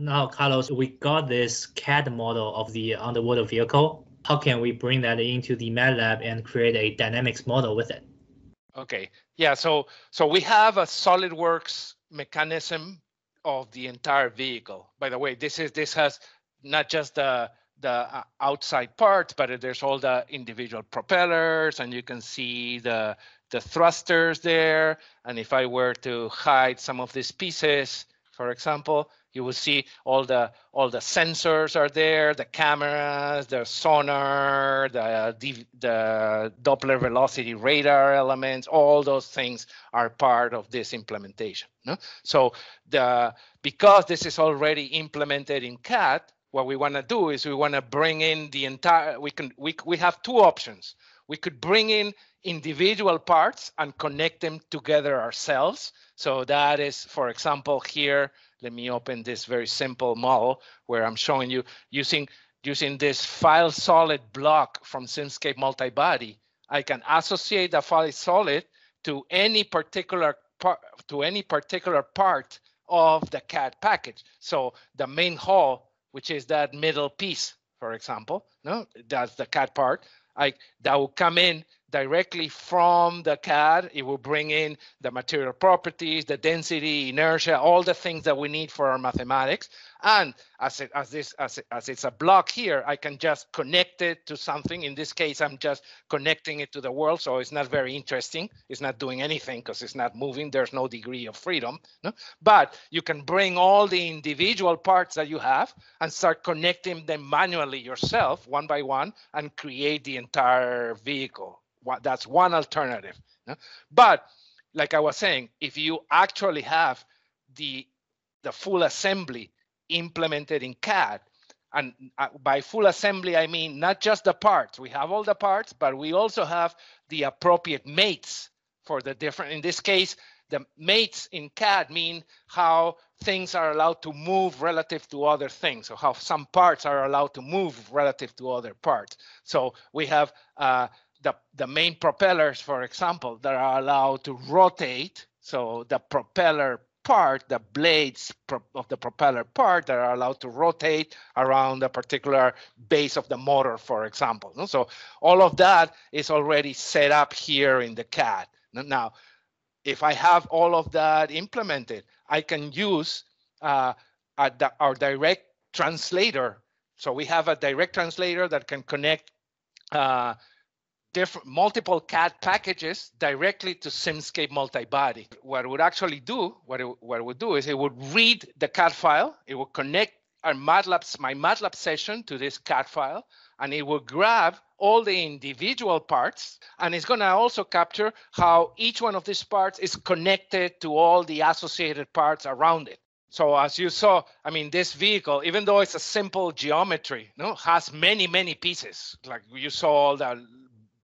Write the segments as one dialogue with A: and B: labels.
A: Now, Carlos, we got this CAD model of the underwater vehicle. How can we bring that into the MATLAB and create a dynamics model with it? Okay. Yeah. So so we have a SolidWorks mechanism of the entire vehicle. By the way, this is this has not just the the uh, outside parts, but there's all the individual propellers, and you can see the the thrusters there. And if I were to hide some of these pieces, for example, you will see all the all the sensors are there, the cameras, the sonar, the uh, the Doppler velocity radar elements. All those things are part of this implementation. No? So the because this is already implemented in CAT, what we want to do is we want to bring in the entire. We can we we have two options. We could bring in individual parts and connect them together ourselves. So that is, for example, here, let me open this very simple model where I'm showing you using using this file solid block from Simscape Multibody, I can associate the file solid to any particular part to any particular part of the CAD package. So the main hull, which is that middle piece, for example, no, that's the CAD part like that will come in directly from the CAD. It will bring in the material properties, the density, inertia, all the things that we need for our mathematics. And as, it, as, this, as, it, as it's a block here, I can just connect it to something. In this case, I'm just connecting it to the world. So it's not very interesting. It's not doing anything because it's not moving. There's no degree of freedom. No? But you can bring all the individual parts that you have and start connecting them manually yourself, one by one, and create the entire vehicle that's one alternative. But like I was saying, if you actually have the the full assembly implemented in CAD, and uh, by full assembly I mean not just the parts. We have all the parts, but we also have the appropriate mates for the different. In this case, the mates in CAD mean how things are allowed to move relative to other things, or how some parts are allowed to move relative to other parts. So we have. Uh, the, the main propellers, for example, that are allowed to rotate. So the propeller part, the blades of the propeller part that are allowed to rotate around a particular base of the motor, for example. So all of that is already set up here in the CAD. Now, if I have all of that implemented, I can use uh, a, our direct translator. So we have a direct translator that can connect uh, different multiple CAD packages directly to Simscape multibody. What it would actually do, what it, what it would do is it would read the CAD file, it would connect our MATLAB, my MATLAB session to this CAD file, and it will grab all the individual parts and it's going to also capture how each one of these parts is connected to all the associated parts around it so as you saw i mean this vehicle even though it's a simple geometry no has many many pieces like you saw all the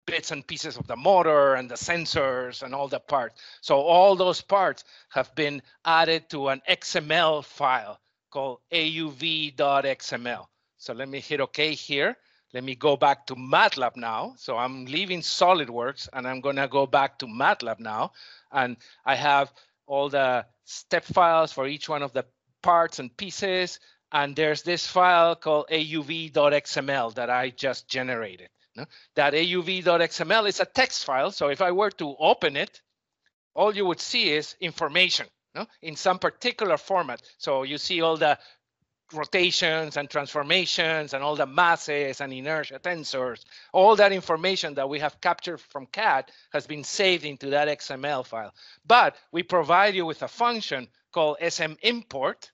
A: bits and pieces of the motor and the sensors and all the parts. So all those parts have been added to an XML file called auv.xml. So let me hit OK here. Let me go back to MATLAB now. So I'm leaving SolidWorks and I'm gonna go back to MATLAB now. And I have all the step files for each one of the parts and pieces. And there's this file called auv.xml that I just generated. No? That AUV.xml is a text file. So if I were to open it, all you would see is information no? in some particular format. So you see all the rotations and transformations and all the masses and inertia tensors, all that information that we have captured from CAD has been saved into that XML file. But we provide you with a function called SM import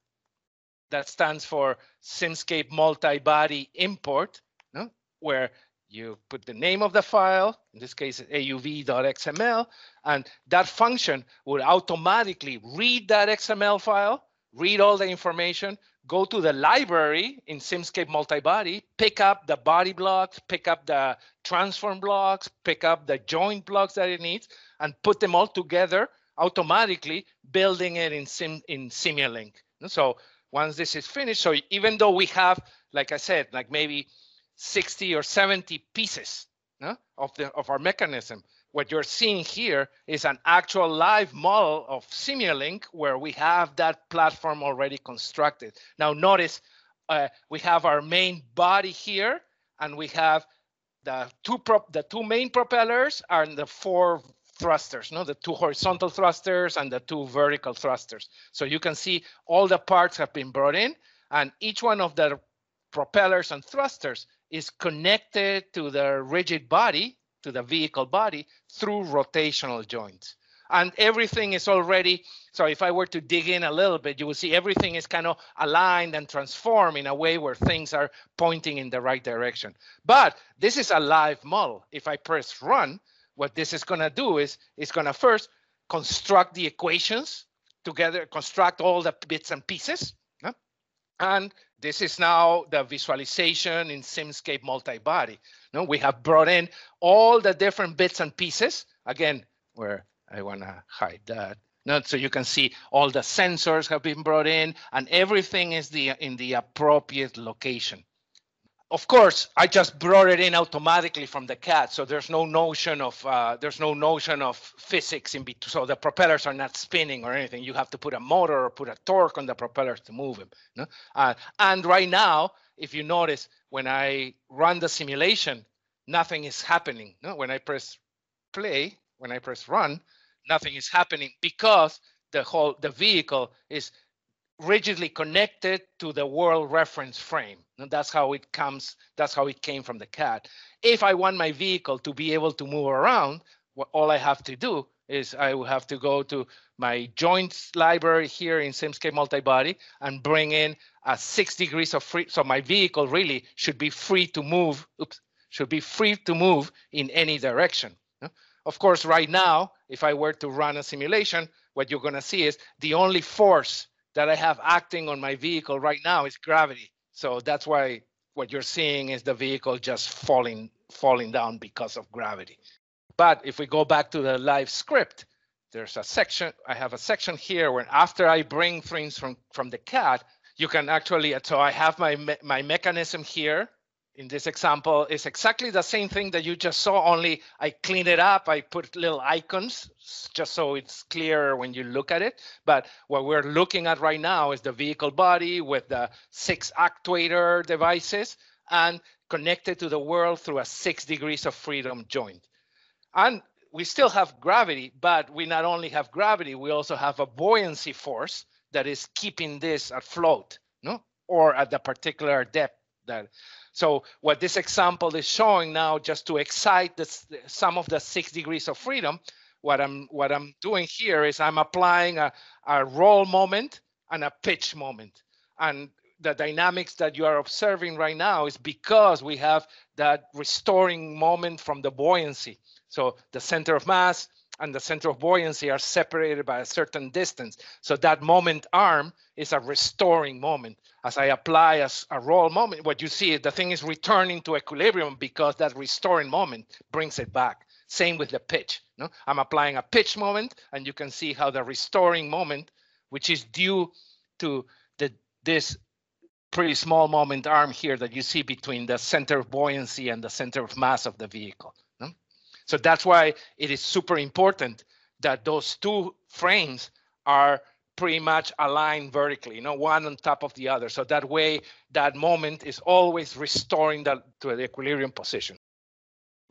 A: that stands for Simscape multi-body import, no? where you put the name of the file, in this case, auv.xml, and that function will automatically read that XML file, read all the information, go to the library in Simscape Multibody, pick up the body blocks, pick up the transform blocks, pick up the joint blocks that it needs, and put them all together automatically, building it in Sim in Simulink. And so once this is finished, so even though we have, like I said, like maybe 60 or 70 pieces no, of, the, of our mechanism. What you're seeing here is an actual live model of Simulink where we have that platform already constructed. Now notice uh, we have our main body here and we have the two prop the two main propellers and the four thrusters no the two horizontal thrusters and the two vertical thrusters so you can see all the parts have been brought in and each one of the propellers and thrusters is connected to the rigid body, to the vehicle body, through rotational joints. And everything is already, so if I were to dig in a little bit, you will see everything is kind of aligned and transformed in a way where things are pointing in the right direction. But this is a live model. If I press run, what this is going to do is it's going to first construct the equations together, construct all the bits and pieces and this is now the visualization in Simscape multi-body. Now we have brought in all the different bits and pieces. Again, where I wanna hide that. Now, so you can see all the sensors have been brought in and everything is the in the appropriate location of course i just brought it in automatically from the cat so there's no notion of uh, there's no notion of physics in between so the propellers are not spinning or anything you have to put a motor or put a torque on the propellers to move them no? uh, and right now if you notice when i run the simulation nothing is happening no? when i press play when i press run nothing is happening because the whole the vehicle is rigidly connected to the world reference frame. And that's how it comes, that's how it came from the CAD. If I want my vehicle to be able to move around, all I have to do is I will have to go to my joints library here in Simscape Multibody and bring in a six degrees of free. So my vehicle really should be free to move, oops, should be free to move in any direction. Of course, right now, if I were to run a simulation, what you're gonna see is the only force that I have acting on my vehicle right now is gravity. So that's why what you're seeing is the vehicle just falling falling down because of gravity. But if we go back to the live script, there's a section, I have a section here where after I bring things from, from the CAD, you can actually, so I have my, me- my mechanism here in this example is exactly the same thing that you just saw, only I clean it up, I put little icons just so it's clearer when you look at it. But what we're looking at right now is the vehicle body with the six actuator devices and connected to the world through a six degrees of freedom joint. And we still have gravity, but we not only have gravity, we also have a buoyancy force that is keeping this afloat, no? Or at the particular depth that. So what this example is showing now, just to excite some of the six degrees of freedom, what I'm what I'm doing here is I'm applying a, a roll moment and a pitch moment. And the dynamics that you are observing right now is because we have that restoring moment from the buoyancy. So the center of mass, and the center of buoyancy are separated by a certain distance. So that moment arm is a restoring moment. As I apply as a roll moment, what you see is the thing is returning to equilibrium because that restoring moment brings it back. Same with the pitch. No? I'm applying a pitch moment, and you can see how the restoring moment, which is due to the this pretty small moment arm here that you see between the center of buoyancy and the center of mass of the vehicle. So that's why it is super important that those two frames are pretty much aligned vertically, you know, one on top of the other. So that way, that moment is always restoring that to the equilibrium position.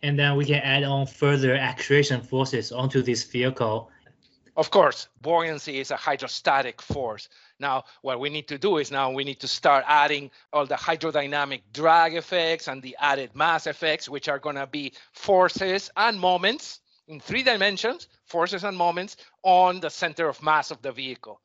A: And then we can add on further actuation forces onto this vehicle. Of course, buoyancy is a hydrostatic force. Now, what we need to do is now we need to start adding all the hydrodynamic drag effects and the added mass effects, which are going to be forces and moments in three dimensions, forces and moments on the center of mass of the vehicle.